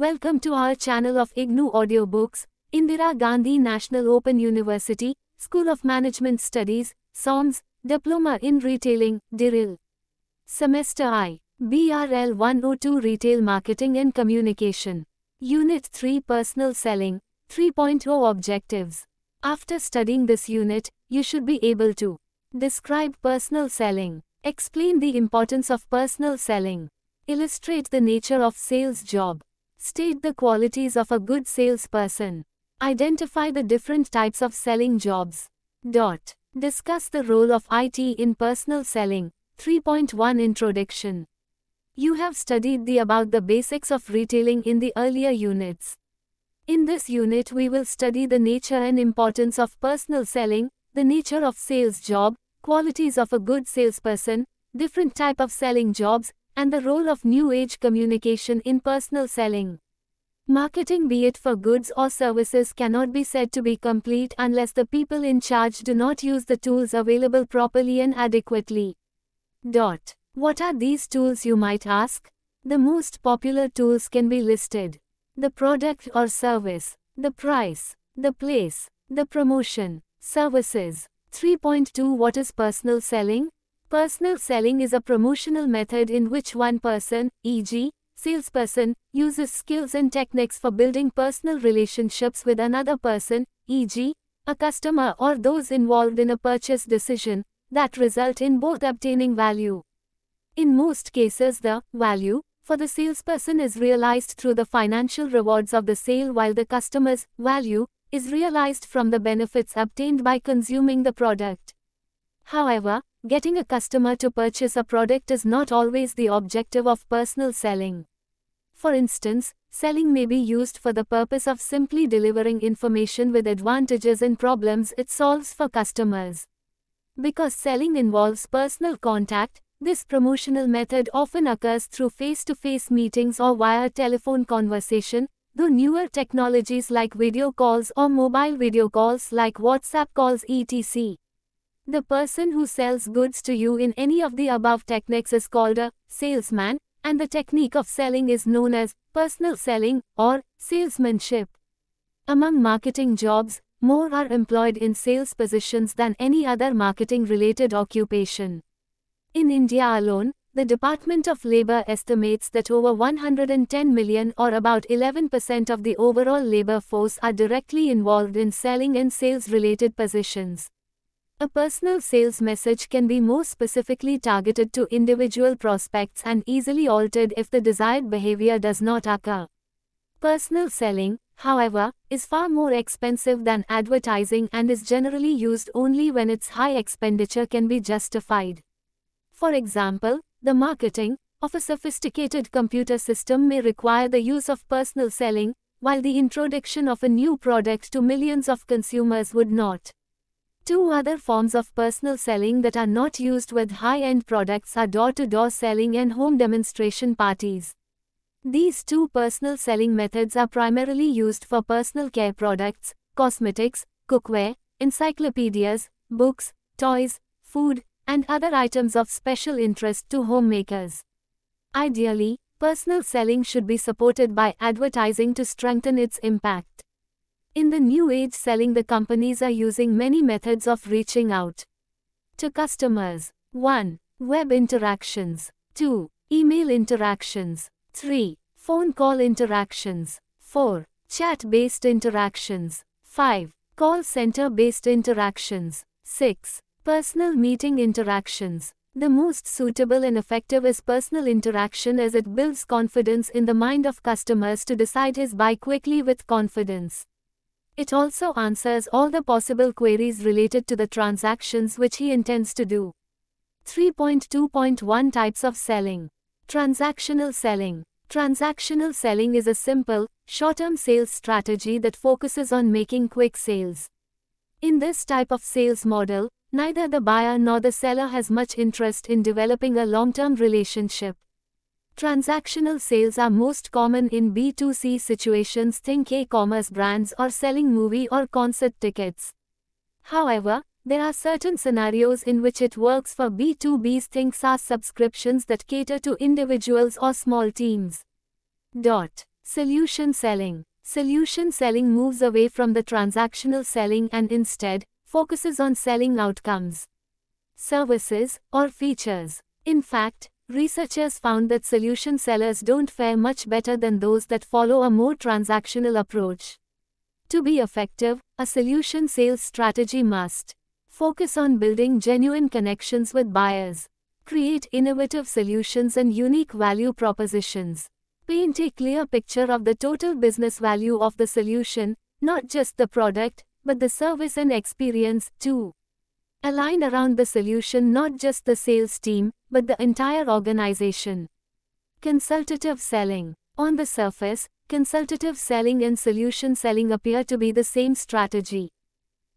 Welcome to our channel of IGNU Audiobooks, Indira Gandhi National Open University, School of Management Studies, SOMS, Diploma in Retailing, DIRIL. Semester I, BRL 102 Retail Marketing and Communication. Unit 3 Personal Selling, 3.0 Objectives. After studying this unit, you should be able to describe personal selling, explain the importance of personal selling, illustrate the nature of sales job. State the qualities of a good salesperson. Identify the different types of selling jobs. Dot. Discuss the role of IT in personal selling. 3.1 Introduction. You have studied the about the basics of retailing in the earlier units. In this unit we will study the nature and importance of personal selling, the nature of sales job, qualities of a good salesperson, different type of selling jobs, and the role of new age communication in personal selling. Marketing, be it for goods or services, cannot be said to be complete unless the people in charge do not use the tools available properly and adequately. Dot. What are these tools, you might ask? The most popular tools can be listed the product or service, the price, the place, the promotion, services. 3.2 What is personal selling? Personal selling is a promotional method in which one person, e.g., salesperson, uses skills and techniques for building personal relationships with another person, e.g., a customer or those involved in a purchase decision, that result in both obtaining value. In most cases the value for the salesperson is realized through the financial rewards of the sale while the customer's value is realized from the benefits obtained by consuming the product. However, getting a customer to purchase a product is not always the objective of personal selling. For instance, selling may be used for the purpose of simply delivering information with advantages and problems it solves for customers. Because selling involves personal contact, this promotional method often occurs through face to face meetings or via telephone conversation, though newer technologies like video calls or mobile video calls like WhatsApp calls etc the person who sells goods to you in any of the above techniques is called a salesman, and the technique of selling is known as personal selling or salesmanship. Among marketing jobs, more are employed in sales positions than any other marketing related occupation. In India alone, the Department of Labour estimates that over 110 million or about 11% of the overall labour force are directly involved in selling and sales related positions. A personal sales message can be more specifically targeted to individual prospects and easily altered if the desired behavior does not occur. Personal selling, however, is far more expensive than advertising and is generally used only when its high expenditure can be justified. For example, the marketing of a sophisticated computer system may require the use of personal selling, while the introduction of a new product to millions of consumers would not. Two other forms of personal selling that are not used with high-end products are door-to-door selling and home demonstration parties. These two personal selling methods are primarily used for personal care products, cosmetics, cookware, encyclopedias, books, toys, food, and other items of special interest to homemakers. Ideally, personal selling should be supported by advertising to strengthen its impact. In the new age selling the companies are using many methods of reaching out to customers. 1. Web interactions. 2. Email interactions. 3. Phone call interactions. 4. Chat-based interactions. 5. Call center-based interactions. 6. Personal meeting interactions. The most suitable and effective is personal interaction as it builds confidence in the mind of customers to decide his buy quickly with confidence. It also answers all the possible queries related to the transactions which he intends to do. 3.2.1 Types of Selling Transactional Selling Transactional selling is a simple, short-term sales strategy that focuses on making quick sales. In this type of sales model, neither the buyer nor the seller has much interest in developing a long-term relationship. Transactional sales are most common in B2C situations think e-commerce brands or selling movie or concert tickets. However, there are certain scenarios in which it works for B2Bs think SaaS subscriptions that cater to individuals or small teams. Dot. Solution selling. Solution selling moves away from the transactional selling and instead focuses on selling outcomes, services, or features. In fact, Researchers found that solution sellers don't fare much better than those that follow a more transactional approach. To be effective, a solution sales strategy must focus on building genuine connections with buyers, create innovative solutions and unique value propositions, paint a clear picture of the total business value of the solution, not just the product, but the service and experience too. Align around the solution not just the sales team, but the entire organization. Consultative selling. On the surface, consultative selling and solution selling appear to be the same strategy.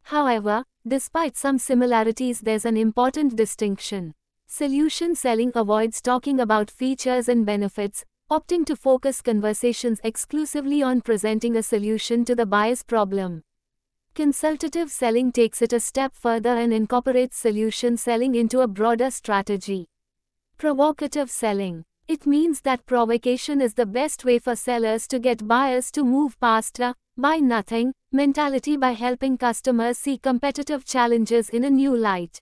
However, despite some similarities, there's an important distinction. Solution selling avoids talking about features and benefits, opting to focus conversations exclusively on presenting a solution to the buyer's problem. Consultative selling takes it a step further and incorporates solution selling into a broader strategy. Provocative selling. It means that provocation is the best way for sellers to get buyers to move past a buy nothing mentality by helping customers see competitive challenges in a new light.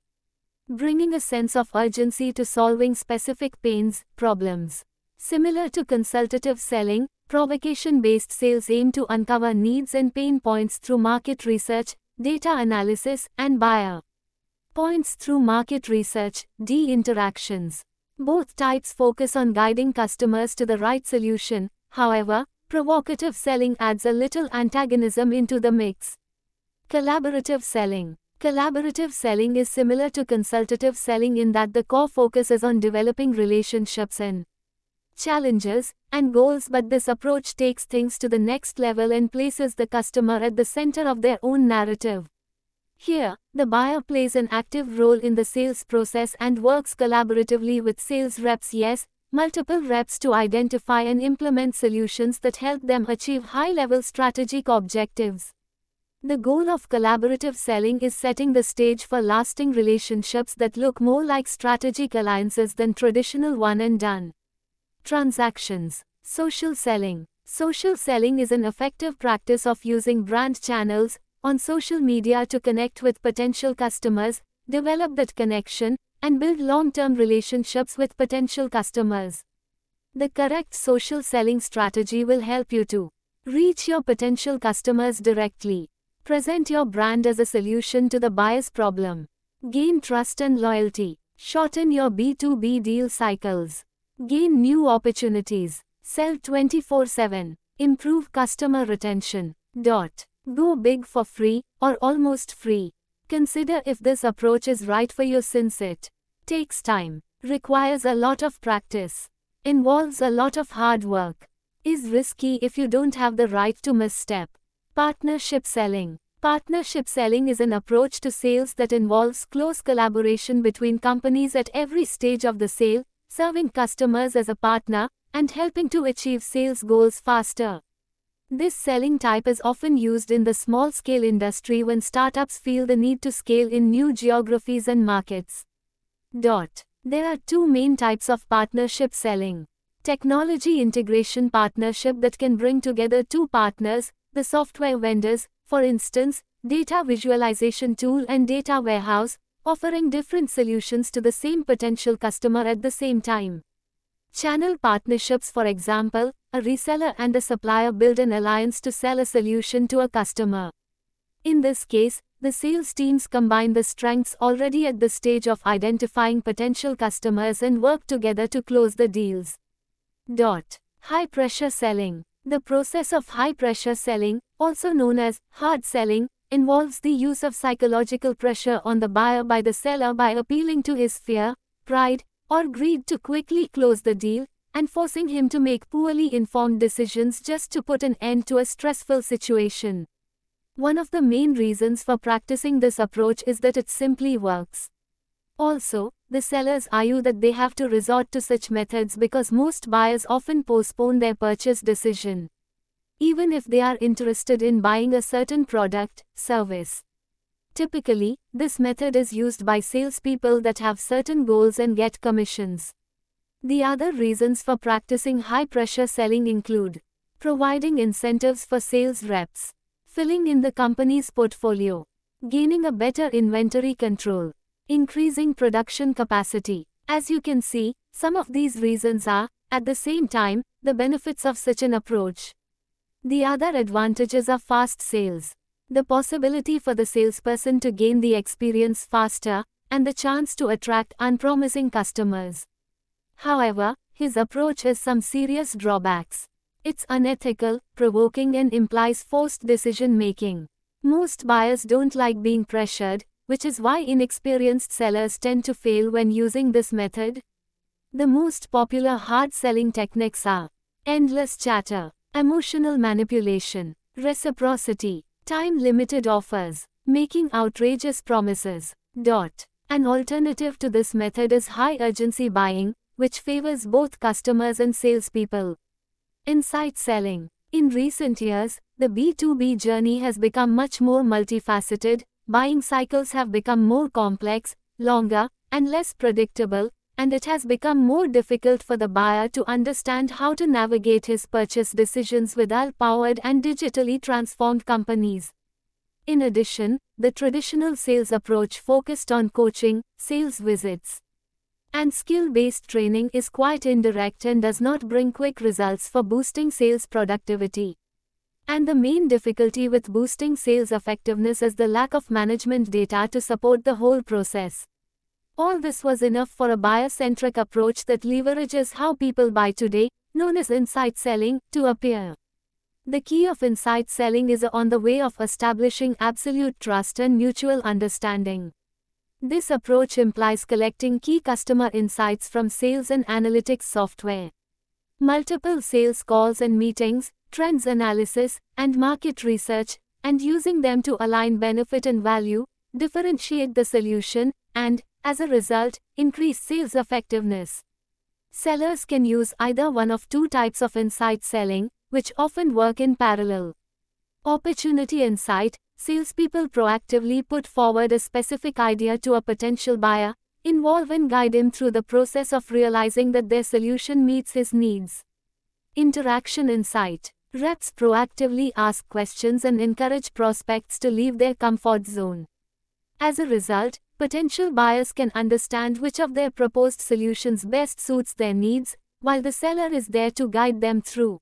Bringing a sense of urgency to solving specific pains, problems. Similar to consultative selling, provocation based sales aim to uncover needs and pain points through market research, data analysis, and buyer points through market research, D interactions. Both types focus on guiding customers to the right solution, however, provocative selling adds a little antagonism into the mix. Collaborative selling. Collaborative selling is similar to consultative selling in that the core focus is on developing relationships and challenges and goals, but this approach takes things to the next level and places the customer at the center of their own narrative. Here, the buyer plays an active role in the sales process and works collaboratively with sales reps, yes, multiple reps to identify and implement solutions that help them achieve high level strategic objectives. The goal of collaborative selling is setting the stage for lasting relationships that look more like strategic alliances than traditional one and done. Transactions, social selling. Social selling is an effective practice of using brand channels, on social media to connect with potential customers, develop that connection, and build long-term relationships with potential customers. The correct social selling strategy will help you to reach your potential customers directly, present your brand as a solution to the buyer's problem, gain trust and loyalty, shorten your B2B deal cycles, gain new opportunities, sell 24/7, improve customer retention. Dot. Go big for free, or almost free. Consider if this approach is right for you since it takes time, requires a lot of practice, involves a lot of hard work, is risky if you don't have the right to misstep. Partnership selling. Partnership selling is an approach to sales that involves close collaboration between companies at every stage of the sale, serving customers as a partner, and helping to achieve sales goals faster. This selling type is often used in the small-scale industry when startups feel the need to scale in new geographies and markets. Dot. There are two main types of partnership selling. Technology integration partnership that can bring together two partners, the software vendors, for instance, data visualization tool and data warehouse, offering different solutions to the same potential customer at the same time. Channel partnerships for example, a reseller and a supplier build an alliance to sell a solution to a customer. In this case, the sales teams combine the strengths already at the stage of identifying potential customers and work together to close the deals. Dot. High pressure selling. The process of high pressure selling, also known as hard selling, involves the use of psychological pressure on the buyer by the seller by appealing to his fear, pride, or greed to quickly close the deal, and forcing him to make poorly informed decisions just to put an end to a stressful situation. One of the main reasons for practicing this approach is that it simply works. Also, the sellers argue that they have to resort to such methods because most buyers often postpone their purchase decision. Even if they are interested in buying a certain product, service. Typically, this method is used by salespeople that have certain goals and get commissions. The other reasons for practicing high pressure selling include providing incentives for sales reps, filling in the company's portfolio, gaining a better inventory control, increasing production capacity. As you can see, some of these reasons are, at the same time, the benefits of such an approach. The other advantages are fast sales the possibility for the salesperson to gain the experience faster, and the chance to attract unpromising customers. However, his approach has some serious drawbacks. It's unethical, provoking, and implies forced decision making. Most buyers don't like being pressured, which is why inexperienced sellers tend to fail when using this method. The most popular hard selling techniques are endless chatter, emotional manipulation, reciprocity, Time limited offers, making outrageous promises. Dot. An alternative to this method is high urgency buying, which favors both customers and salespeople. Insight selling. In recent years, the B2B journey has become much more multifaceted, buying cycles have become more complex, longer, and less predictable, and it has become more difficult for the buyer to understand how to navigate his purchase decisions with AI-powered and digitally transformed companies. In addition, the traditional sales approach focused on coaching, sales visits, and skill-based training is quite indirect and does not bring quick results for boosting sales productivity. And the main difficulty with boosting sales effectiveness is the lack of management data to support the whole process. All this was enough for a buyer-centric approach that leverages how people buy today, known as insight selling, to appear. The key of insight selling is on the way of establishing absolute trust and mutual understanding. This approach implies collecting key customer insights from sales and analytics software. Multiple sales calls and meetings, trends analysis, and market research, and using them to align benefit and value, differentiate the solution, and, as a result, increase sales effectiveness. Sellers can use either one of two types of insight selling, which often work in parallel. Opportunity insight salespeople proactively put forward a specific idea to a potential buyer, involve and guide him through the process of realizing that their solution meets his needs. Interaction insight reps proactively ask questions and encourage prospects to leave their comfort zone. As a result, Potential buyers can understand which of their proposed solutions best suits their needs, while the seller is there to guide them through.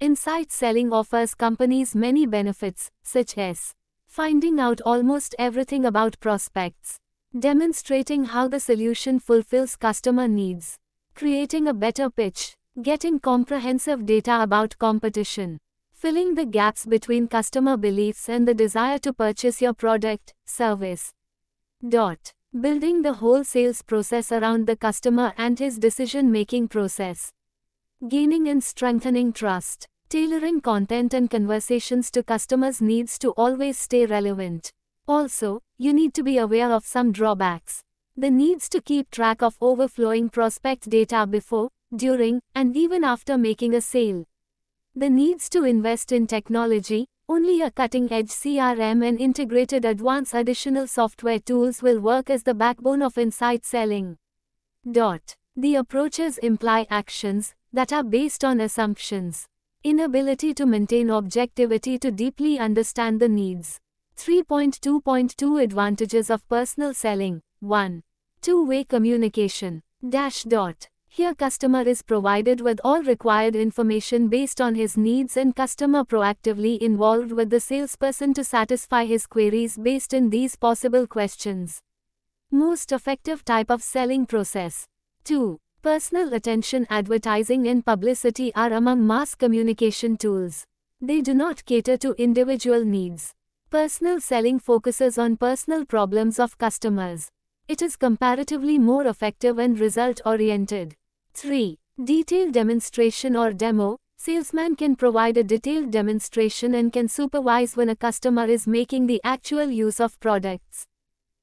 Insight selling offers companies many benefits, such as finding out almost everything about prospects, demonstrating how the solution fulfills customer needs, creating a better pitch, getting comprehensive data about competition, filling the gaps between customer beliefs and the desire to purchase your product, service. Dot. Building the whole sales process around the customer and his decision-making process. Gaining and strengthening trust. Tailoring content and conversations to customers' needs to always stay relevant. Also, you need to be aware of some drawbacks. The needs to keep track of overflowing prospect data before, during, and even after making a sale. The needs to invest in technology, only a cutting-edge CRM and integrated advanced additional software tools will work as the backbone of insight selling. Dot. The approaches imply actions that are based on assumptions. Inability to maintain objectivity to deeply understand the needs. 3.2.2 Advantages of Personal Selling 1. Two-way communication. Dash dot. Here customer is provided with all required information based on his needs and customer proactively involved with the salesperson to satisfy his queries based in these possible questions. Most effective type of selling process. 2. Personal attention advertising and publicity are among mass communication tools. They do not cater to individual needs. Personal selling focuses on personal problems of customers. It is comparatively more effective and result-oriented. 3. Detailed demonstration or demo. Salesman can provide a detailed demonstration and can supervise when a customer is making the actual use of products.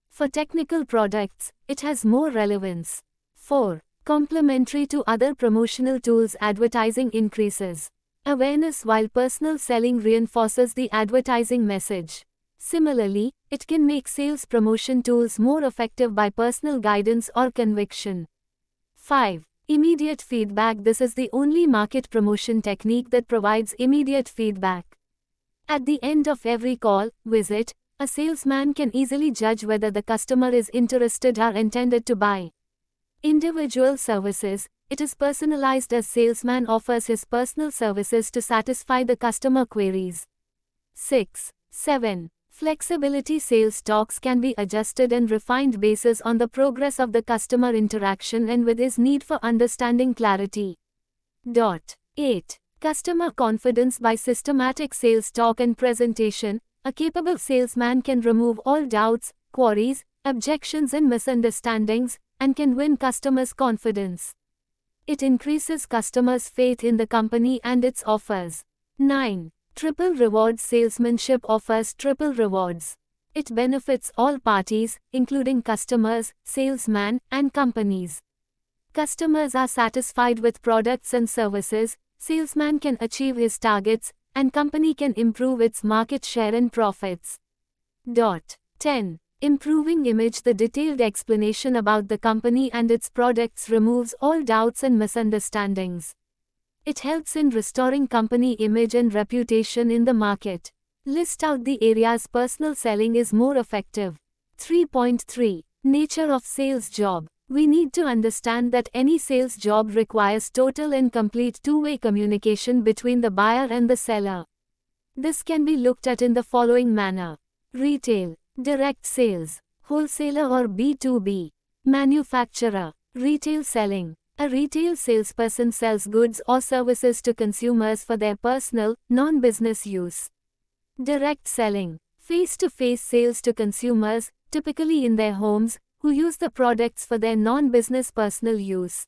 For technical products, it has more relevance. 4. Complementary to other promotional tools advertising increases. Awareness while personal selling reinforces the advertising message. Similarly, it can make sales promotion tools more effective by personal guidance or conviction. 5. Immediate feedback This is the only market promotion technique that provides immediate feedback. At the end of every call, visit, a salesman can easily judge whether the customer is interested or intended to buy. Individual services, it is personalized as salesman offers his personal services to satisfy the customer queries. 6. 7. Flexibility sales talks can be adjusted and refined basis on the progress of the customer interaction and with his need for understanding clarity. Dot 8. Customer confidence by systematic sales talk and presentation. A capable salesman can remove all doubts, queries, objections, and misunderstandings, and can win customers' confidence. It increases customers' faith in the company and its offers. 9. Triple Rewards Salesmanship offers triple rewards. It benefits all parties, including customers, salesmen, and companies. Customers are satisfied with products and services, salesman can achieve his targets, and company can improve its market share and profits. Dot. 10. Improving image The detailed explanation about the company and its products removes all doubts and misunderstandings. It helps in restoring company image and reputation in the market. List out the areas personal selling is more effective. 3.3 Nature of Sales Job We need to understand that any sales job requires total and complete two way communication between the buyer and the seller. This can be looked at in the following manner retail, direct sales, wholesaler or B2B, manufacturer, retail selling, a retail salesperson sells goods or services to consumers for their personal, non-business use. Direct selling. Face-to-face sales to consumers, typically in their homes, who use the products for their non-business personal use.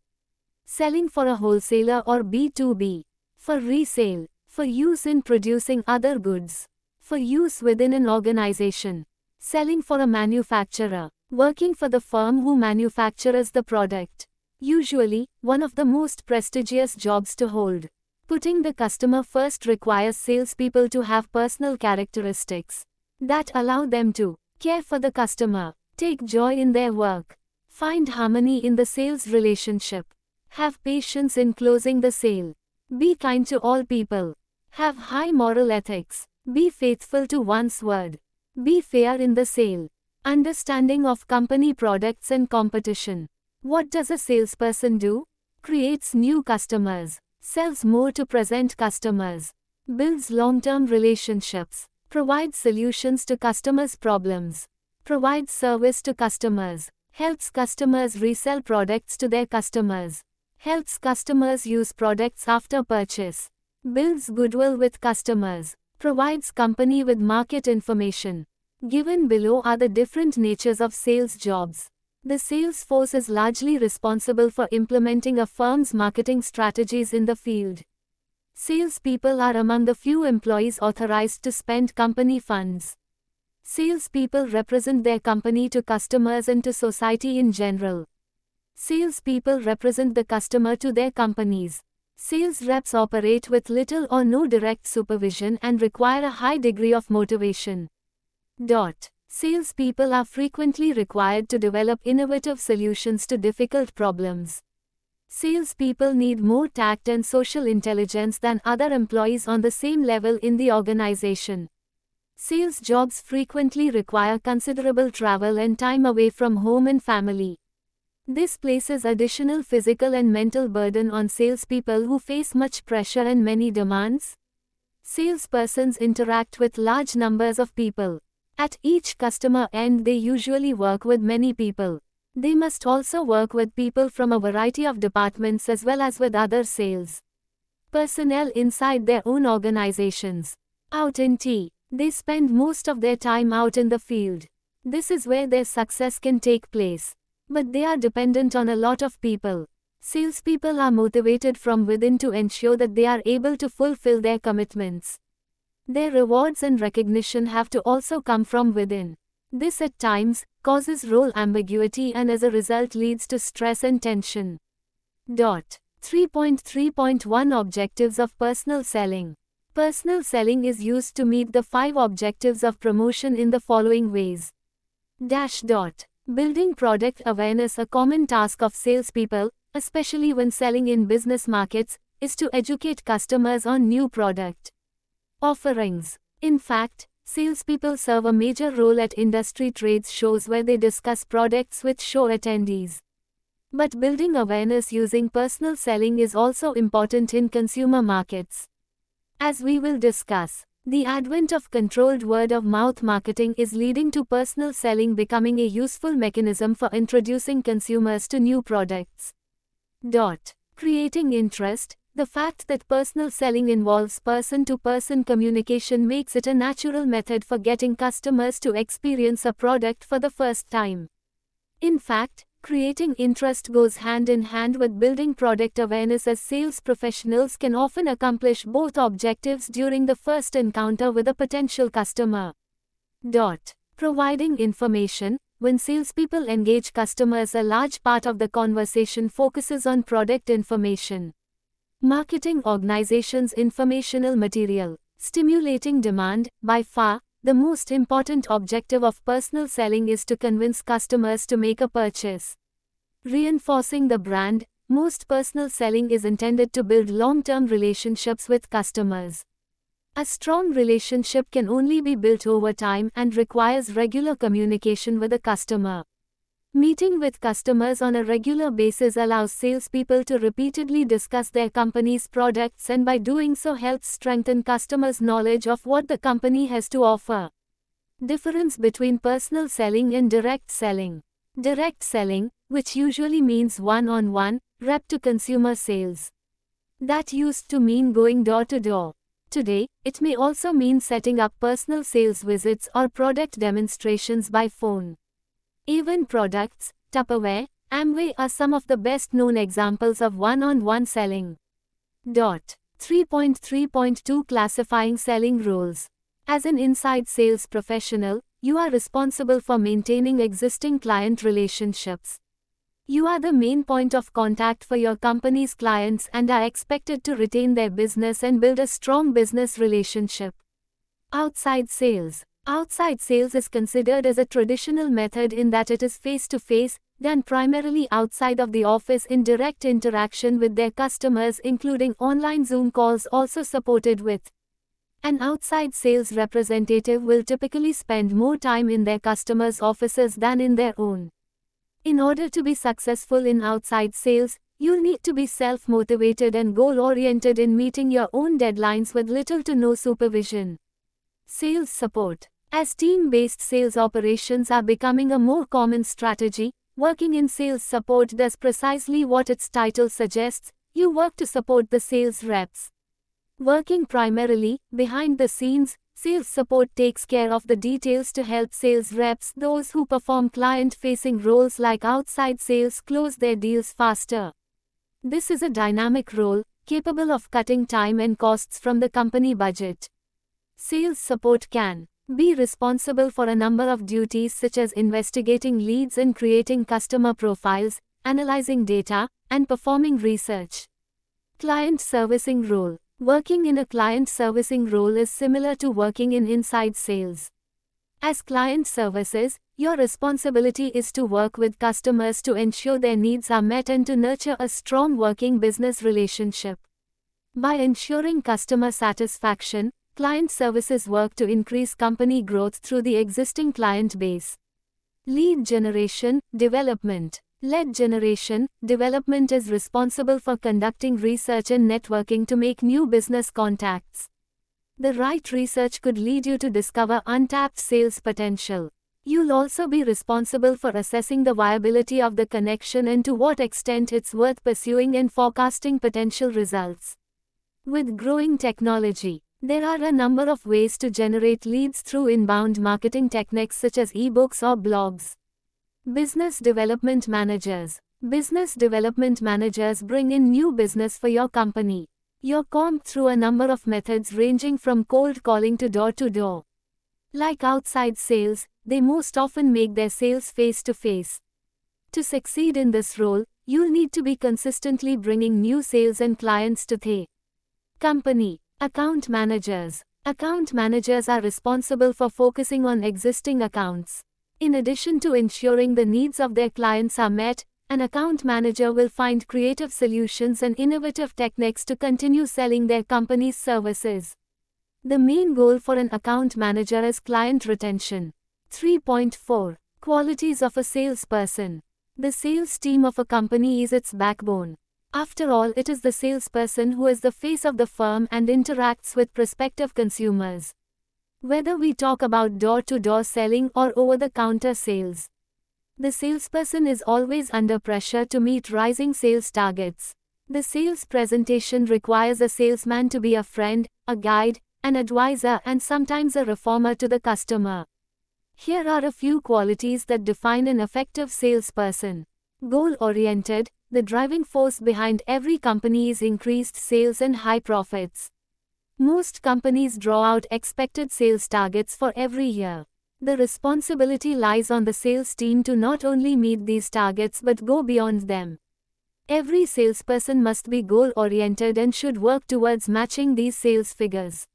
Selling for a wholesaler or B2B. For resale. For use in producing other goods. For use within an organization. Selling for a manufacturer. Working for the firm who manufactures the product usually one of the most prestigious jobs to hold. Putting the customer first requires salespeople to have personal characteristics that allow them to care for the customer, take joy in their work, find harmony in the sales relationship, have patience in closing the sale, be kind to all people, have high moral ethics, be faithful to one's word, be fair in the sale, understanding of company products and competition. What does a salesperson do? Creates new customers, sells more to present customers, builds long-term relationships, provides solutions to customers' problems, provides service to customers, helps customers resell products to their customers, helps customers use products after purchase, builds goodwill with customers, provides company with market information. Given below are the different natures of sales jobs. The sales force is largely responsible for implementing a firm's marketing strategies in the field. Salespeople are among the few employees authorized to spend company funds. Salespeople represent their company to customers and to society in general. Salespeople represent the customer to their companies. Sales reps operate with little or no direct supervision and require a high degree of motivation. Dot. Salespeople are frequently required to develop innovative solutions to difficult problems. Salespeople need more tact and social intelligence than other employees on the same level in the organization. Sales jobs frequently require considerable travel and time away from home and family. This places additional physical and mental burden on salespeople who face much pressure and many demands. Salespersons interact with large numbers of people. At each customer end they usually work with many people. They must also work with people from a variety of departments as well as with other sales personnel inside their own organizations. Out in T, they spend most of their time out in the field. This is where their success can take place. But they are dependent on a lot of people. Salespeople are motivated from within to ensure that they are able to fulfill their commitments. Their rewards and recognition have to also come from within. This at times causes role ambiguity and as a result leads to stress and tension. Dot. 3.3.1 Objectives of Personal Selling Personal selling is used to meet the five objectives of promotion in the following ways. Dash dot. Building product awareness A common task of salespeople, especially when selling in business markets, is to educate customers on new product offerings. In fact, salespeople serve a major role at industry trades shows where they discuss products with show attendees. But building awareness using personal selling is also important in consumer markets. As we will discuss, the advent of controlled word of mouth marketing is leading to personal selling becoming a useful mechanism for introducing consumers to new products. Dot. Creating interest, the fact that personal selling involves person-to-person communication makes it a natural method for getting customers to experience a product for the first time. In fact, creating interest goes hand in hand with building product awareness as sales professionals can often accomplish both objectives during the first encounter with a potential customer. Dot. Providing information, when salespeople engage customers a large part of the conversation focuses on product information. Marketing Organizations Informational Material Stimulating demand, by far, the most important objective of personal selling is to convince customers to make a purchase. Reinforcing the brand, most personal selling is intended to build long term relationships with customers. A strong relationship can only be built over time and requires regular communication with a customer. Meeting with customers on a regular basis allows salespeople to repeatedly discuss their company's products and by doing so helps strengthen customers' knowledge of what the company has to offer. Difference between personal selling and direct selling. Direct selling, which usually means one-on-one, rep-to-consumer sales. That used to mean going door-to-door. Today, it may also mean setting up personal sales visits or product demonstrations by phone. Even products, Tupperware, Amway are some of the best known examples of one-on-one selling. Dot 3.3.2 Classifying Selling Roles As an inside sales professional, you are responsible for maintaining existing client relationships. You are the main point of contact for your company's clients and are expected to retain their business and build a strong business relationship. Outside sales Outside sales is considered as a traditional method in that it is face-to-face, then primarily outside of the office in direct interaction with their customers including online Zoom calls also supported with. An outside sales representative will typically spend more time in their customers' offices than in their own. In order to be successful in outside sales, you'll need to be self-motivated and goal-oriented in meeting your own deadlines with little to no supervision. Sales support as team-based sales operations are becoming a more common strategy, working in sales support does precisely what its title suggests, you work to support the sales reps. Working primarily, behind the scenes, sales support takes care of the details to help sales reps, those who perform client-facing roles like outside sales close their deals faster. This is a dynamic role, capable of cutting time and costs from the company budget. Sales support can be responsible for a number of duties such as investigating leads and creating customer profiles, analyzing data, and performing research. Client servicing role Working in a client servicing role is similar to working in inside sales. As client services, your responsibility is to work with customers to ensure their needs are met and to nurture a strong working business relationship. By ensuring customer satisfaction, Client services work to increase company growth through the existing client base. Lead generation, development. Lead generation, development is responsible for conducting research and networking to make new business contacts. The right research could lead you to discover untapped sales potential. You'll also be responsible for assessing the viability of the connection and to what extent it's worth pursuing and forecasting potential results. With growing technology, there are a number of ways to generate leads through inbound marketing techniques such as ebooks or blogs. Business Development Managers Business development managers bring in new business for your company. You're comped through a number of methods ranging from cold calling to door to door. Like outside sales, they most often make their sales face to face. To succeed in this role, you'll need to be consistently bringing new sales and clients to the company. Account managers. Account managers are responsible for focusing on existing accounts. In addition to ensuring the needs of their clients are met, an account manager will find creative solutions and innovative techniques to continue selling their company's services. The main goal for an account manager is client retention. 3.4 Qualities of a salesperson. The sales team of a company is its backbone. After all, it is the salesperson who is the face of the firm and interacts with prospective consumers. Whether we talk about door to door selling or over the counter sales, the salesperson is always under pressure to meet rising sales targets. The sales presentation requires a salesman to be a friend, a guide, an advisor, and sometimes a reformer to the customer. Here are a few qualities that define an effective salesperson goal oriented, the driving force behind every company is increased sales and high profits. Most companies draw out expected sales targets for every year. The responsibility lies on the sales team to not only meet these targets but go beyond them. Every salesperson must be goal oriented and should work towards matching these sales figures.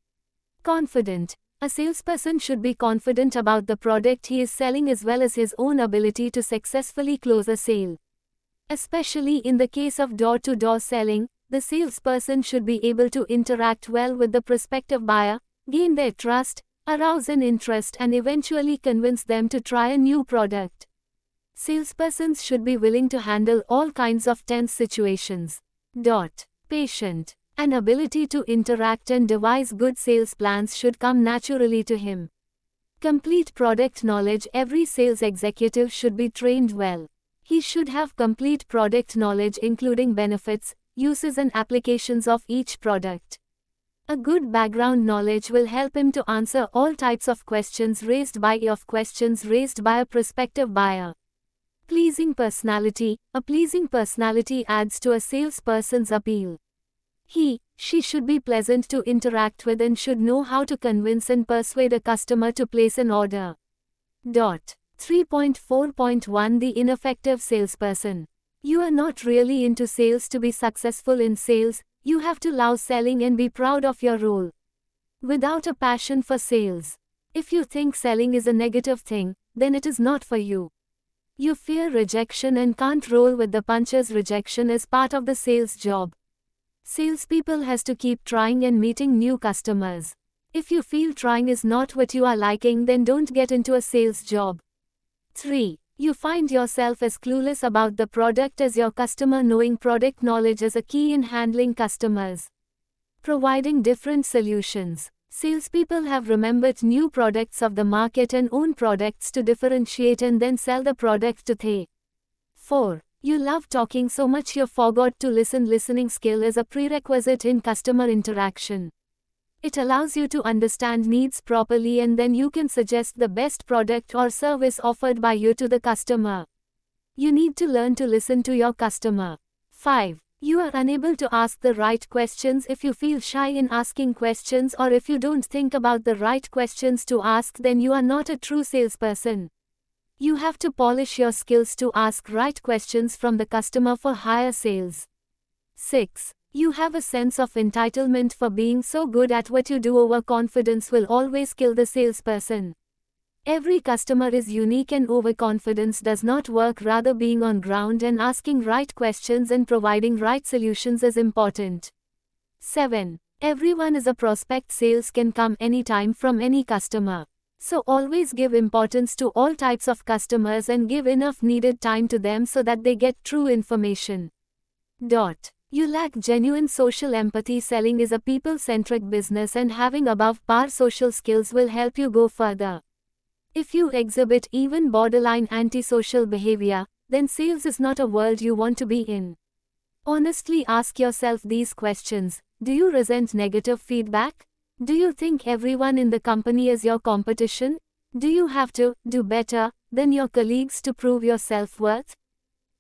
Confident. A salesperson should be confident about the product he is selling as well as his own ability to successfully close a sale. Especially in the case of door to door selling, the salesperson should be able to interact well with the prospective buyer, gain their trust, arouse an interest, and eventually convince them to try a new product. Salespersons should be willing to handle all kinds of tense situations. Dot. Patient. An ability to interact and devise good sales plans should come naturally to him. Complete product knowledge Every sales executive should be trained well. He should have complete product knowledge including benefits, uses and applications of each product. A good background knowledge will help him to answer all types of questions raised by of questions raised by a prospective buyer. Pleasing personality, a pleasing personality adds to a salesperson's appeal. He, she should be pleasant to interact with and should know how to convince and persuade a customer to place an order. Dot. 3.4.1 The ineffective salesperson. You are not really into sales to be successful in sales, you have to love selling and be proud of your role. Without a passion for sales. If you think selling is a negative thing, then it is not for you. You fear rejection and can't roll with the punches rejection is part of the sales job. Salespeople has to keep trying and meeting new customers. If you feel trying is not what you are liking then don't get into a sales job. 3. You find yourself as clueless about the product as your customer knowing product knowledge is a key in handling customers. Providing different solutions. Salespeople have remembered new products of the market and own products to differentiate and then sell the product to they. 4. You love talking so much you forgot to listen. Listening skill is a prerequisite in customer interaction. It allows you to understand needs properly and then you can suggest the best product or service offered by you to the customer. You need to learn to listen to your customer. 5. You are unable to ask the right questions if you feel shy in asking questions or if you don't think about the right questions to ask, then you are not a true salesperson. You have to polish your skills to ask right questions from the customer for higher sales. 6. You have a sense of entitlement for being so good at what you do overconfidence will always kill the salesperson. Every customer is unique and overconfidence does not work rather being on ground and asking right questions and providing right solutions is important. 7. Everyone is a prospect sales can come anytime from any customer. So always give importance to all types of customers and give enough needed time to them so that they get true information. Dot. You lack genuine social empathy. Selling is a people centric business, and having above par social skills will help you go further. If you exhibit even borderline antisocial behavior, then sales is not a world you want to be in. Honestly ask yourself these questions Do you resent negative feedback? Do you think everyone in the company is your competition? Do you have to do better than your colleagues to prove your self worth?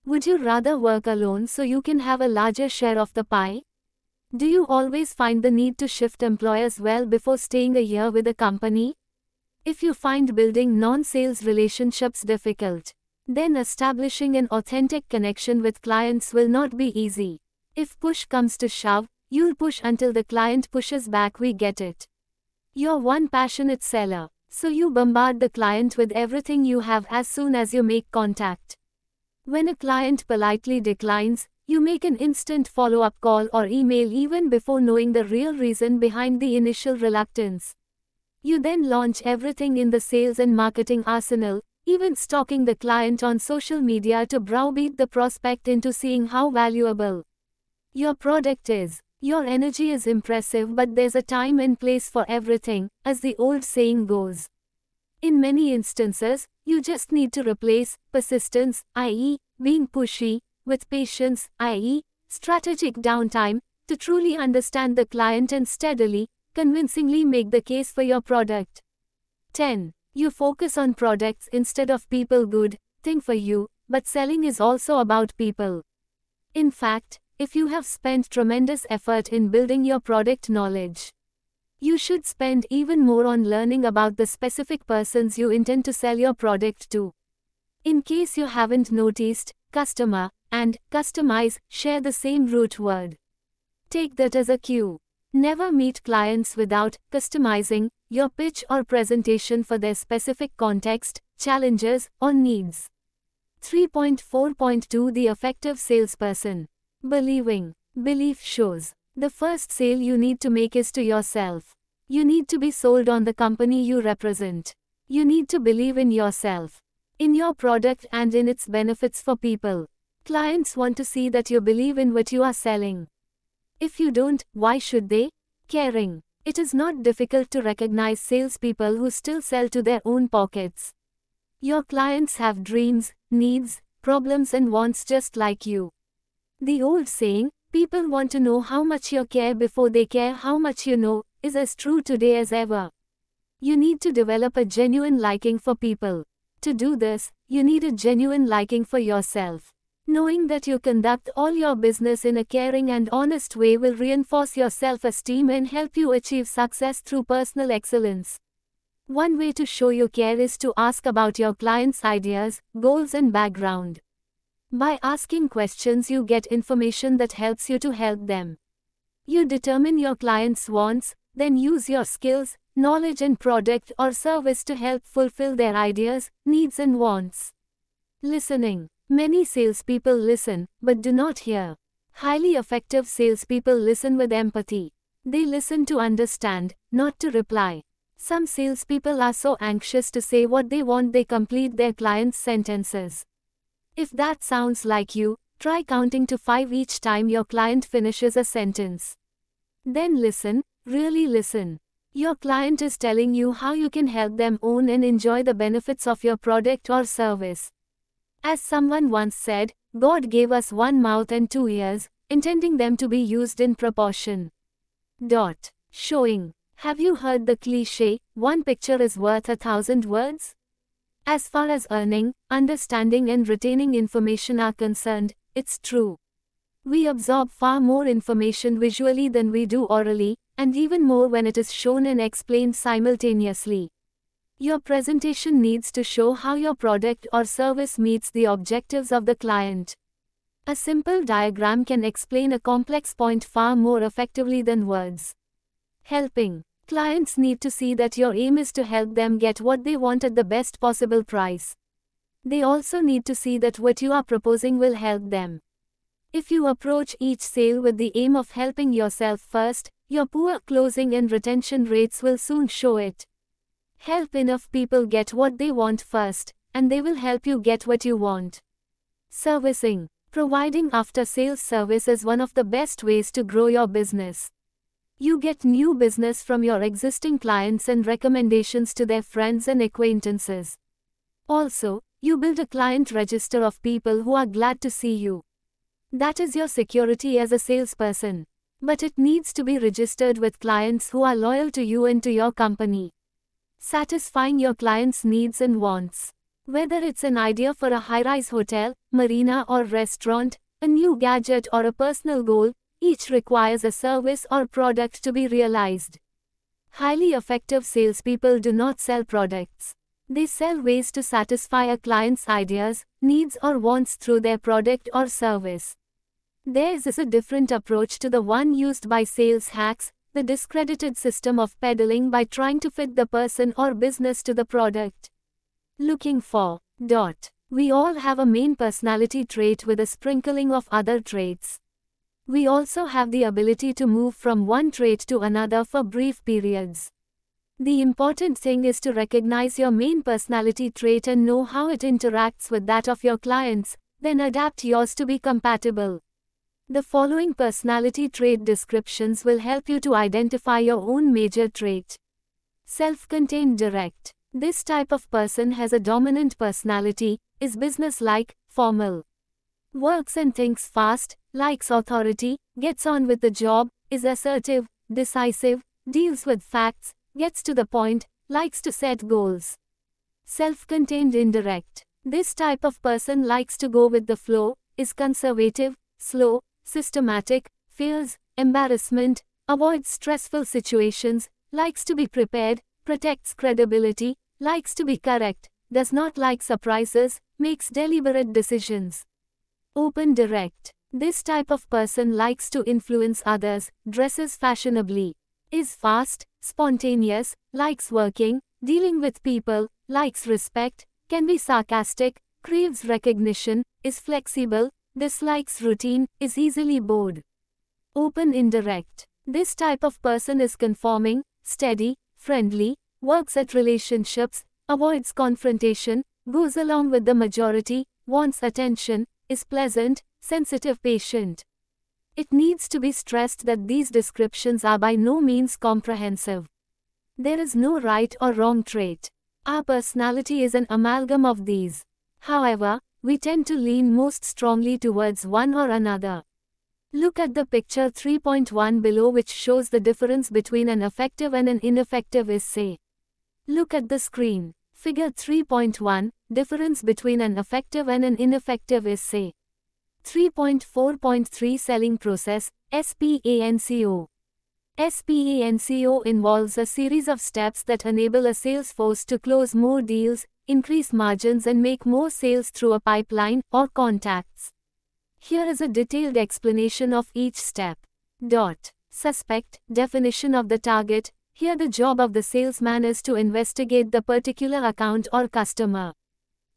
Would you rather work alone so you can have a larger share of the pie? Do you always find the need to shift employers well before staying a year with a company? If you find building non-sales relationships difficult, then establishing an authentic connection with clients will not be easy. If push comes to shove, you'll push until the client pushes back we get it. You're one passionate seller, so you bombard the client with everything you have as soon as you make contact. When a client politely declines, you make an instant follow up call or email even before knowing the real reason behind the initial reluctance. You then launch everything in the sales and marketing arsenal, even stalking the client on social media to browbeat the prospect into seeing how valuable your product is. Your energy is impressive, but there's a time and place for everything, as the old saying goes. In many instances, you just need to replace persistence, i.e., being pushy, with patience, i.e., strategic downtime, to truly understand the client and steadily, convincingly make the case for your product. 10. You focus on products instead of people good thing for you, but selling is also about people. In fact, if you have spent tremendous effort in building your product knowledge, you should spend even more on learning about the specific persons you intend to sell your product to. In case you haven't noticed, customer and customize share the same root word. Take that as a cue. Never meet clients without customizing your pitch or presentation for their specific context, challenges, or needs. 3.4.2 The effective salesperson. Believing. Belief shows the first sale you need to make is to yourself. You need to be sold on the company you represent. You need to believe in yourself, in your product and in its benefits for people. Clients want to see that you believe in what you are selling. If you don't, why should they? Caring. It is not difficult to recognize salespeople who still sell to their own pockets. Your clients have dreams, needs, problems, and wants just like you. The old saying, People want to know how much you care before they care how much you know, is as true today as ever. You need to develop a genuine liking for people. To do this, you need a genuine liking for yourself. Knowing that you conduct all your business in a caring and honest way will reinforce your self esteem and help you achieve success through personal excellence. One way to show you care is to ask about your client's ideas, goals, and background. By asking questions, you get information that helps you to help them. You determine your client's wants, then use your skills, knowledge, and product or service to help fulfill their ideas, needs, and wants. Listening. Many salespeople listen, but do not hear. Highly effective salespeople listen with empathy. They listen to understand, not to reply. Some salespeople are so anxious to say what they want they complete their clients' sentences. If that sounds like you, try counting to 5 each time your client finishes a sentence. Then listen, really listen. Your client is telling you how you can help them own and enjoy the benefits of your product or service. As someone once said, God gave us one mouth and two ears, intending them to be used in proportion. Dot. Showing. Have you heard the cliche, one picture is worth a thousand words? As far as earning, understanding and retaining information are concerned, it's true. We absorb far more information visually than we do orally, and even more when it is shown and explained simultaneously. Your presentation needs to show how your product or service meets the objectives of the client. A simple diagram can explain a complex point far more effectively than words. Helping Clients need to see that your aim is to help them get what they want at the best possible price. They also need to see that what you are proposing will help them. If you approach each sale with the aim of helping yourself first, your poor closing and retention rates will soon show it. Help enough people get what they want first, and they will help you get what you want. Servicing Providing after sales service is one of the best ways to grow your business. You get new business from your existing clients and recommendations to their friends and acquaintances. Also, you build a client register of people who are glad to see you. That is your security as a salesperson. But it needs to be registered with clients who are loyal to you and to your company. Satisfying your clients' needs and wants. Whether it's an idea for a high rise hotel, marina, or restaurant, a new gadget, or a personal goal, each requires a service or product to be realized. Highly effective salespeople do not sell products. They sell ways to satisfy a client's ideas, needs, or wants through their product or service. Theirs is a different approach to the one used by sales hacks, the discredited system of peddling by trying to fit the person or business to the product. Looking for. Dot. We all have a main personality trait with a sprinkling of other traits. We also have the ability to move from one trait to another for brief periods. The important thing is to recognize your main personality trait and know how it interacts with that of your clients, then adapt yours to be compatible. The following personality trait descriptions will help you to identify your own major trait. Self contained direct. This type of person has a dominant personality, is business like, formal, works and thinks fast, likes authority, gets on with the job, is assertive, decisive, deals with facts, gets to the point, likes to set goals. Self contained indirect. This type of person likes to go with the flow, is conservative, slow, systematic, fears embarrassment, avoids stressful situations, likes to be prepared, protects credibility, likes to be correct, does not like surprises, makes deliberate decisions. Open direct. This type of person likes to influence others, dresses fashionably, is fast, spontaneous, likes working, dealing with people, likes respect, can be sarcastic, craves recognition, is flexible, dislikes routine, is easily bored. Open indirect. This type of person is conforming, steady, friendly, works at relationships, avoids confrontation, goes along with the majority, wants attention, is pleasant, sensitive patient. It needs to be stressed that these descriptions are by no means comprehensive. There is no right or wrong trait. Our personality is an amalgam of these. However, we tend to lean most strongly towards one or another. Look at the picture 3.1 below which shows the difference between an effective and an ineffective essay. Look at the screen. Figure 3.1 Difference between an effective and an ineffective is say 3.4.3 Selling process SPANCO SPANCO involves a series of steps that enable a sales force to close more deals, increase margins and make more sales through a pipeline or contacts. Here is a detailed explanation of each step. Dot. Suspect, definition of the target, here the job of the salesman is to investigate the particular account or customer.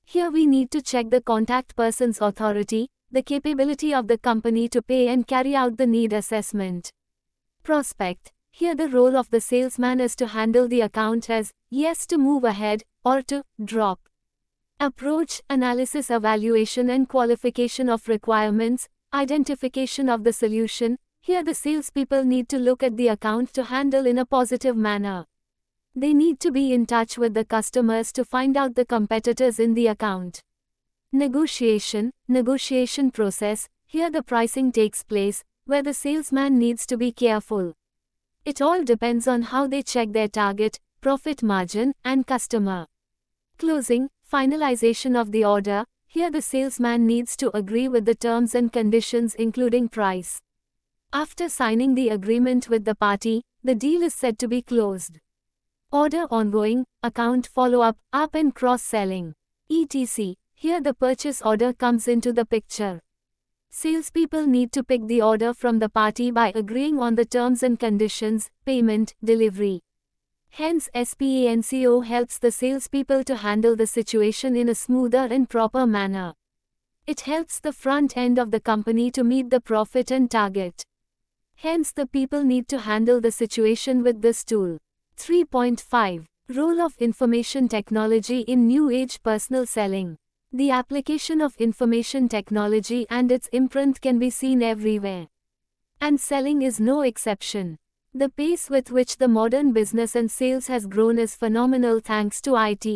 Here we need to check the contact person's authority, the capability of the company to pay and carry out the need assessment. Prospect. Here the role of the salesman is to handle the account as yes to move ahead or to drop. Approach, analysis, evaluation and qualification of requirements, identification of the solution, here the salespeople need to look at the account to handle in a positive manner. They need to be in touch with the customers to find out the competitors in the account. Negotiation, negotiation process, here the pricing takes place, where the salesman needs to be careful. It all depends on how they check their target, profit margin, and customer. Closing, finalization of the order, here the salesman needs to agree with the terms and conditions including price. After signing the agreement with the party, the deal is said to be closed. Order ongoing, account follow-up, up and cross-selling. ETC, here the purchase order comes into the picture. Salespeople need to pick the order from the party by agreeing on the terms and conditions, payment, delivery. Hence SPANCO helps the salespeople to handle the situation in a smoother and proper manner. It helps the front end of the company to meet the profit and target. Hence the people need to handle the situation with this tool. 3.5. Role of Information Technology in New Age Personal Selling. The application of information technology and its imprint can be seen everywhere. And selling is no exception. The pace with which the modern business and sales has grown is phenomenal thanks to IT.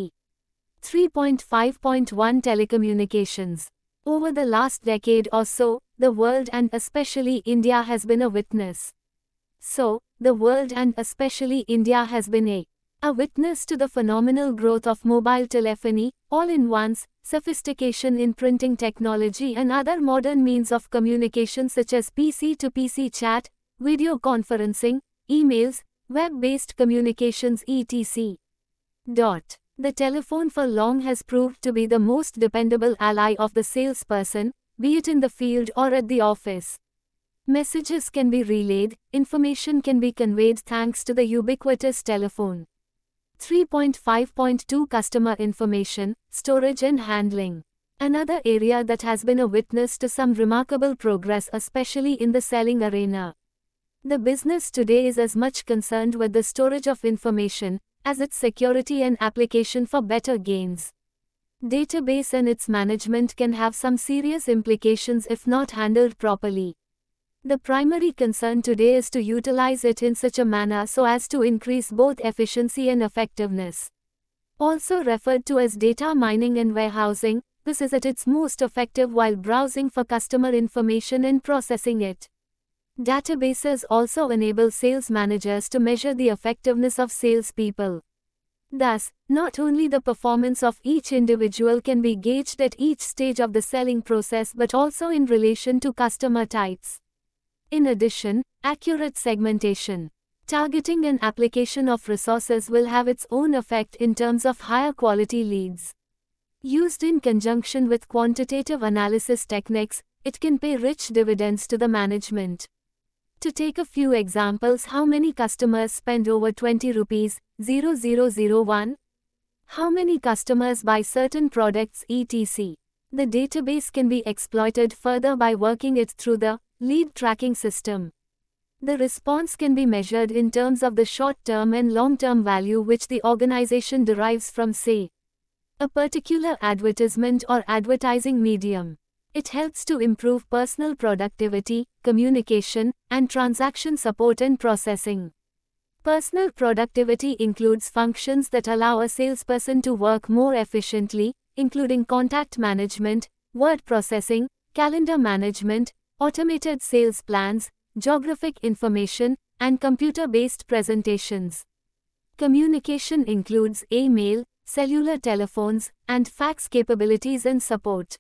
3.5.1 Telecommunications. Over the last decade or so, the world and especially India has been a witness. So, the world and especially India has been a, a witness to the phenomenal growth of mobile telephony, all in ones sophistication in printing technology and other modern means of communication such as PC to PC chat, video conferencing, emails, web-based communications etc. Dot. The telephone for long has proved to be the most dependable ally of the salesperson, be it in the field or at the office. Messages can be relayed, information can be conveyed thanks to the ubiquitous telephone. 3.5.2 Customer Information, Storage and Handling. Another area that has been a witness to some remarkable progress, especially in the selling arena. The business today is as much concerned with the storage of information as its security and application for better gains. Database and its management can have some serious implications if not handled properly. The primary concern today is to utilize it in such a manner so as to increase both efficiency and effectiveness. Also referred to as data mining and warehousing, this is at its most effective while browsing for customer information and processing it. Databases also enable sales managers to measure the effectiveness of salespeople. Thus, not only the performance of each individual can be gauged at each stage of the selling process but also in relation to customer types. In addition, accurate segmentation, targeting and application of resources will have its own effect in terms of higher quality leads. Used in conjunction with quantitative analysis techniques, it can pay rich dividends to the management to take a few examples how many customers spend over 20 rupees 0001 how many customers buy certain products etc the database can be exploited further by working it through the lead tracking system the response can be measured in terms of the short term and long term value which the organization derives from say a particular advertisement or advertising medium it helps to improve personal productivity, communication, and transaction support and processing. Personal productivity includes functions that allow a salesperson to work more efficiently, including contact management, word processing, calendar management, automated sales plans, geographic information, and computer based presentations. Communication includes email, cellular telephones, and fax capabilities and support.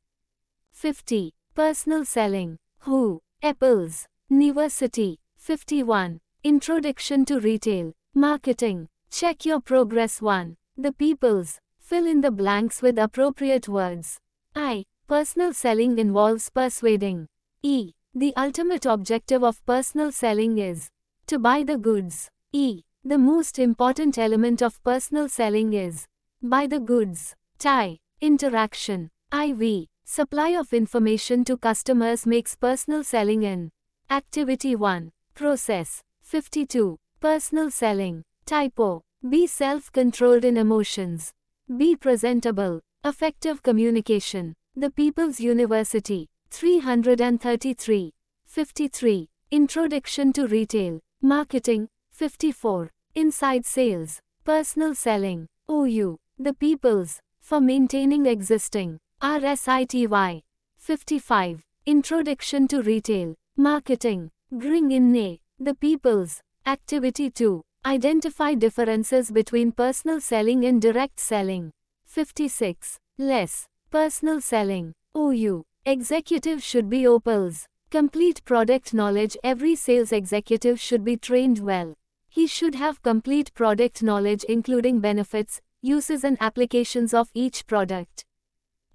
50. Personal Selling, Who, Apples, University, 51. Introduction to Retail, Marketing, Check Your Progress 1. The Peoples, fill in the blanks with appropriate words. I. Personal selling involves persuading. E. The ultimate objective of personal selling is to buy the goods. E. The most important element of personal selling is buy the goods. Tie. Interaction. IV. Supply of information to customers makes personal selling an activity 1. Process 52. Personal selling. Typo. Be self controlled in emotions. Be presentable. Effective communication. The People's University. 333. 53. Introduction to Retail. Marketing. 54. Inside Sales. Personal Selling. OU. The People's. For maintaining existing. RSITY 55. Introduction to Retail Marketing. Bring in ne, the people's activity two identify differences between personal selling and direct selling. 56. Less personal selling. OU executive should be opals. Complete product knowledge. Every sales executive should be trained well. He should have complete product knowledge, including benefits, uses, and applications of each product.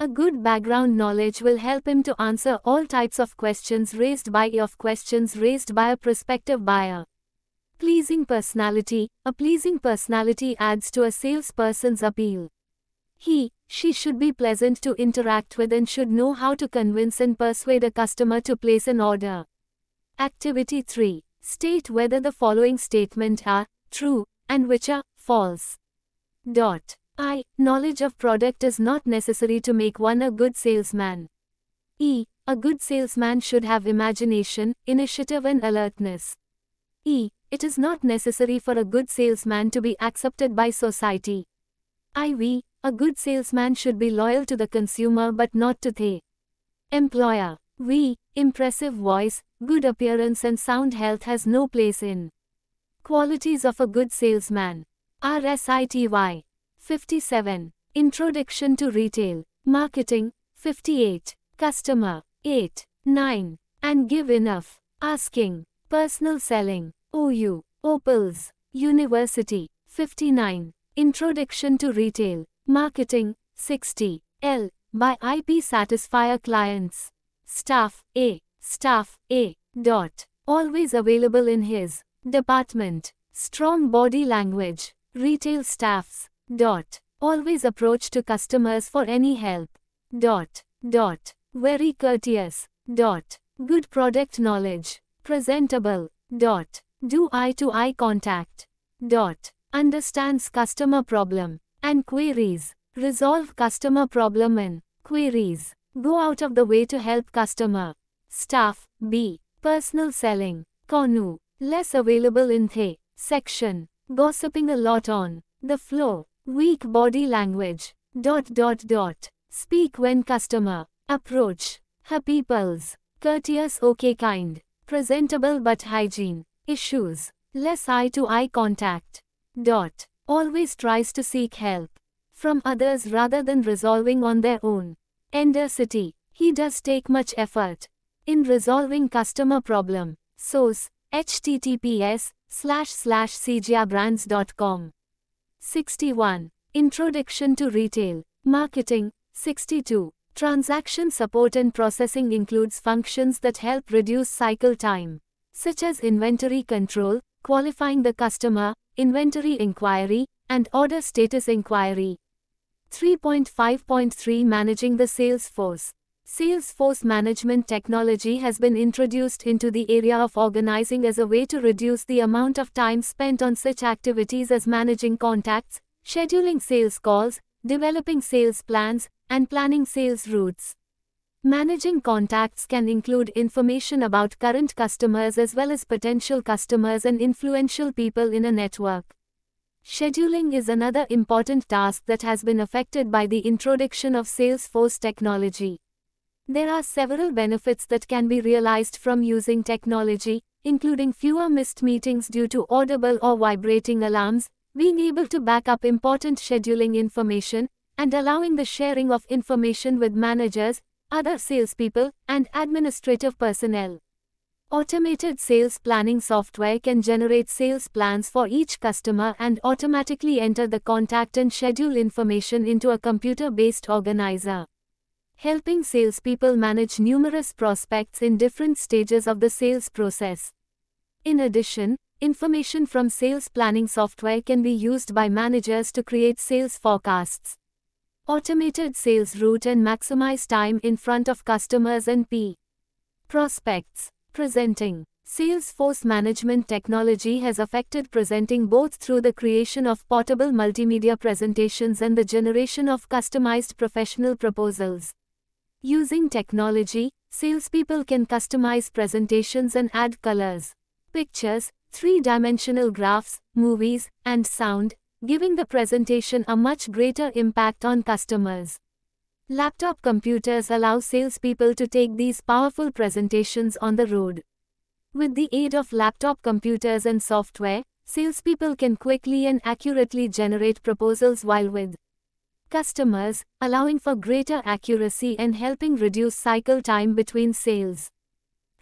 A good background knowledge will help him to answer all types of questions raised by of questions raised by a prospective buyer. Pleasing personality, a pleasing personality adds to a salesperson's appeal. He, she should be pleasant to interact with and should know how to convince and persuade a customer to place an order. Activity 3. State whether the following statement are true and which are false. Dot. I. Knowledge of product is not necessary to make one a good salesman. E. A good salesman should have imagination, initiative and alertness. E. It is not necessary for a good salesman to be accepted by society. IV. A good salesman should be loyal to the consumer but not to the employer. V. Impressive voice, good appearance and sound health has no place in qualities of a good salesman. RSITY 57. Introduction to Retail, Marketing, 58. Customer, 8, 9. And give enough, asking, personal selling, OU, Opals, University, 59. Introduction to Retail, Marketing, 60. L. By IP Satisfier Clients. Staff A. Staff A. Dot. Always available in his department. Strong body language. Retail staffs. Dot. Always approach to customers for any help. Dot. Dot. Very courteous. Dot. Good product knowledge. Presentable. Dot. Do eye-to-eye contact. Dot. Understands customer problem and queries. Resolve customer problem and queries. Go out of the way to help customer. Staff. B. Personal selling. Konu. Less available in the section. Gossiping a lot on the floor. Weak body language. Dot dot dot. Speak when customer. Approach. Happy pulse. Courteous okay kind. Presentable but hygiene. Issues. Less eye to eye contact. Dot. Always tries to seek help from others rather than resolving on their own. Ender City. He does take much effort in resolving customer problem. Source https slash slash cgiabrands.com 61. Introduction to Retail Marketing 62. Transaction support and processing includes functions that help reduce cycle time, such as inventory control, qualifying the customer, inventory inquiry, and order status inquiry. 3.5.3 Managing the sales force. Salesforce management technology has been introduced into the area of organizing as a way to reduce the amount of time spent on such activities as managing contacts, scheduling sales calls, developing sales plans, and planning sales routes. Managing contacts can include information about current customers as well as potential customers and influential people in a network. Scheduling is another important task that has been affected by the introduction of Salesforce technology. There are several benefits that can be realized from using technology, including fewer missed meetings due to audible or vibrating alarms, being able to back up important scheduling information, and allowing the sharing of information with managers, other salespeople, and administrative personnel. Automated sales planning software can generate sales plans for each customer and automatically enter the contact and schedule information into a computer based organizer helping salespeople manage numerous prospects in different stages of the sales process. In addition, information from sales planning software can be used by managers to create sales forecasts, automated sales route and maximize time in front of customers and P. Prospects. Presenting. Salesforce management technology has affected presenting both through the creation of portable multimedia presentations and the generation of customized professional proposals. Using technology, salespeople can customize presentations and add colors, pictures, three-dimensional graphs, movies, and sound, giving the presentation a much greater impact on customers. Laptop computers allow salespeople to take these powerful presentations on the road. With the aid of laptop computers and software, salespeople can quickly and accurately generate proposals while with customers, allowing for greater accuracy and helping reduce cycle time between sales.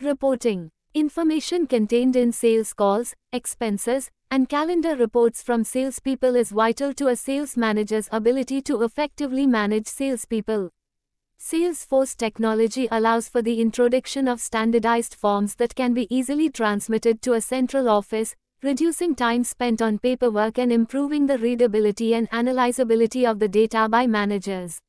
Reporting Information contained in sales calls, expenses, and calendar reports from salespeople is vital to a sales manager's ability to effectively manage salespeople. Salesforce technology allows for the introduction of standardized forms that can be easily transmitted to a central office, reducing time spent on paperwork and improving the readability and analyzability of the data by managers.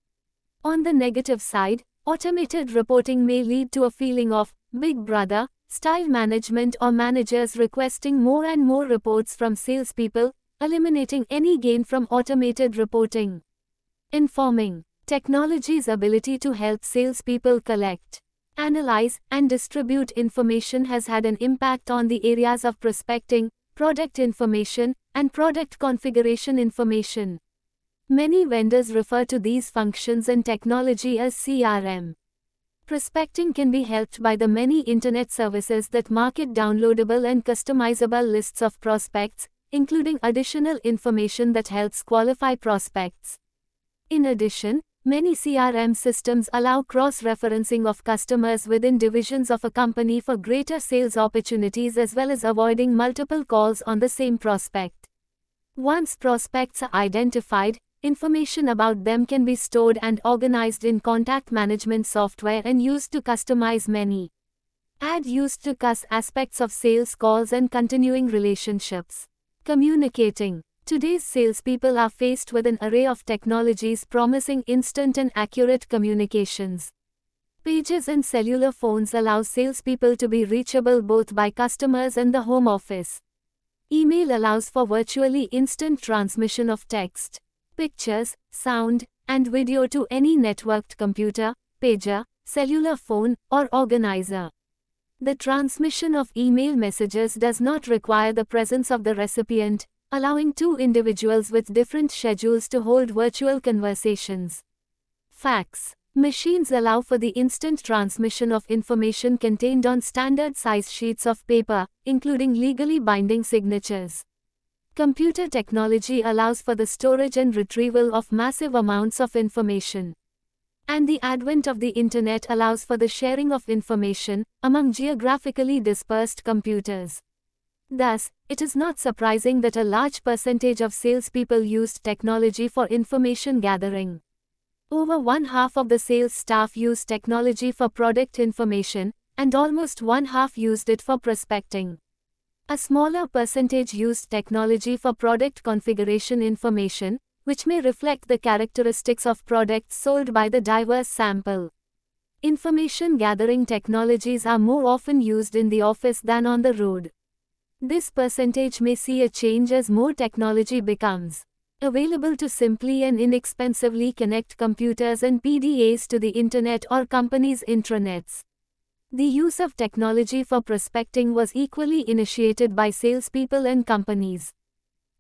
On the negative side, automated reporting may lead to a feeling of big brother style management or managers requesting more and more reports from salespeople, eliminating any gain from automated reporting. Informing Technology's ability to help salespeople collect, analyze, and distribute information has had an impact on the areas of prospecting, product information, and product configuration information. Many vendors refer to these functions and technology as CRM. Prospecting can be helped by the many internet services that market downloadable and customizable lists of prospects, including additional information that helps qualify prospects. In addition, Many CRM systems allow cross-referencing of customers within divisions of a company for greater sales opportunities as well as avoiding multiple calls on the same prospect. Once prospects are identified, information about them can be stored and organized in contact management software and used to customize many. Add used to cuss aspects of sales calls and continuing relationships. Communicating Today's salespeople are faced with an array of technologies promising instant and accurate communications. Pages and cellular phones allow salespeople to be reachable both by customers and the home office. Email allows for virtually instant transmission of text, pictures, sound, and video to any networked computer, pager, cellular phone, or organizer. The transmission of email messages does not require the presence of the recipient, allowing two individuals with different schedules to hold virtual conversations. Fax. Machines allow for the instant transmission of information contained on standard size sheets of paper, including legally binding signatures. Computer technology allows for the storage and retrieval of massive amounts of information. And the advent of the Internet allows for the sharing of information among geographically dispersed computers. Thus, it is not surprising that a large percentage of salespeople used technology for information gathering. Over one half of the sales staff used technology for product information, and almost one half used it for prospecting. A smaller percentage used technology for product configuration information, which may reflect the characteristics of products sold by the diverse sample. Information gathering technologies are more often used in the office than on the road. This percentage may see a change as more technology becomes available to simply and inexpensively connect computers and PDAs to the internet or companies' intranets. The use of technology for prospecting was equally initiated by salespeople and companies.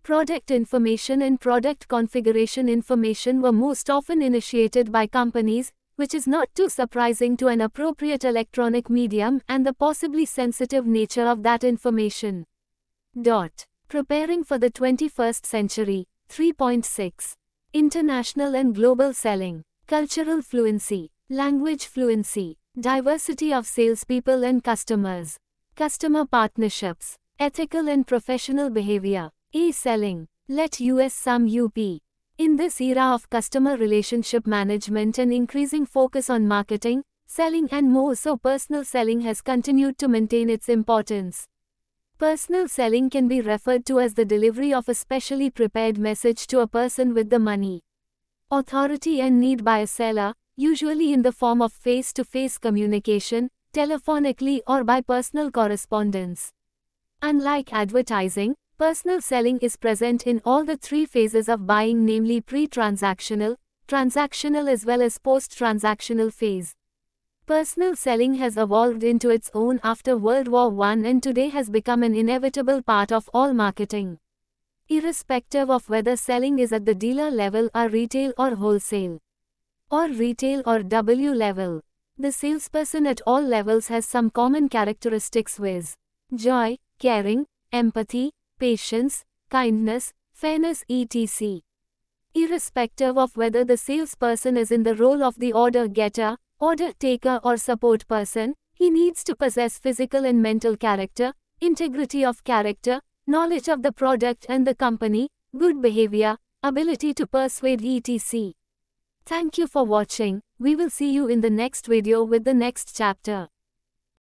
Product information and product configuration information were most often initiated by companies, which is not too surprising to an appropriate electronic medium and the possibly sensitive nature of that information. Dot. Preparing for the 21st century. 3.6. International and global selling. Cultural fluency. Language fluency. Diversity of salespeople and customers. Customer partnerships. Ethical and professional behavior. E-selling. Let US some UP. In this era of customer relationship management and increasing focus on marketing, selling and more so personal selling has continued to maintain its importance. Personal selling can be referred to as the delivery of a specially prepared message to a person with the money, authority and need by a seller, usually in the form of face-to-face communication, telephonically or by personal correspondence. Unlike advertising, Personal selling is present in all the three phases of buying namely pre-transactional, transactional as well as post-transactional phase. Personal selling has evolved into its own after World War I and today has become an inevitable part of all marketing. Irrespective of whether selling is at the dealer level or retail or wholesale, or retail or W level, the salesperson at all levels has some common characteristics with joy, caring, empathy, patience, kindness, fairness etc. Irrespective of whether the salesperson is in the role of the order getter, order taker or support person, he needs to possess physical and mental character, integrity of character, knowledge of the product and the company, good behavior, ability to persuade etc. Thank you for watching. We will see you in the next video with the next chapter.